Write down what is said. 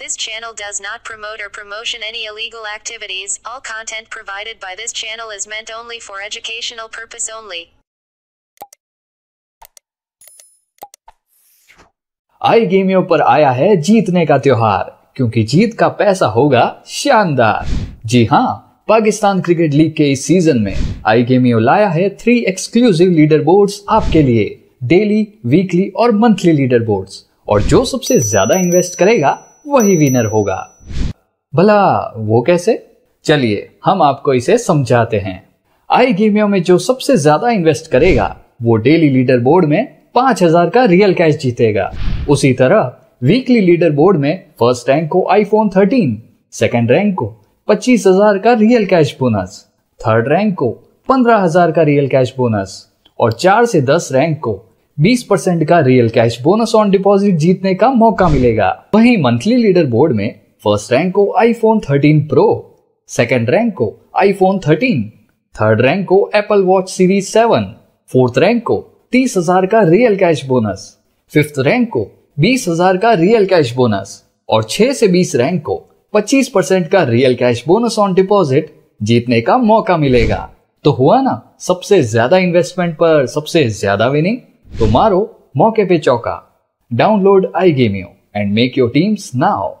This channel does not promote or promotion any illegal activities. All content provided by this channel is meant only for educational purpose only. आई गेमियों पर आया है जीतने का त्योहार क्योंकि जीत का पैसा होगा शानदार जी हाँ पाकिस्तान क्रिकेट लीग के इस सीजन में आई गेमियों लाया है थ्री एक्सक्लूसिव लीडर बोर्ड्स आपके लिए डेली वीकली और मंथली लीडर बोर्ड्स और जो सबसे ज्यादा इन्वेस्ट करेगा वही विनर होगा भला वो कैसे चलिए हम आपको इसे समझाते हैं आई गेमियो में जो सबसे ज्यादा इन्वेस्ट करेगा वो डेली लीडर बोर्ड में पांच हजार का रियल कैश जीतेगा उसी तरह वीकली लीडर बोर्ड में फर्स्ट रैंक को आईफोन थर्टीन सेकेंड रैंक को पच्चीस हजार का real cash bonus third rank को पंद्रह हजार का रियल कैश बोनस और चार से दस रैंक को 20% का real cash bonus on deposit जीतने का मौका मिलेगा वहीं मंथली लीडर बोर्ड में फर्स्ट रैंक को आईफोन 13 प्रो सेकेंड रैंक को आईफोन 13, थर्ड रैंक को Apple Watch series 7, fourth rank को हजार का real cash bonus fifth rank को बीस हजार का रियल कैश बोनस और छह से बीस रैंक को पच्चीस परसेंट का real cash bonus on deposit जीतने का मौका मिलेगा तो हुआ ना सबसे ज्यादा इन्वेस्टमेंट पर सबसे ज्यादा विनिंग तो मारो मौके पे चौका डाउनलोड आई गेमियो and make your teams now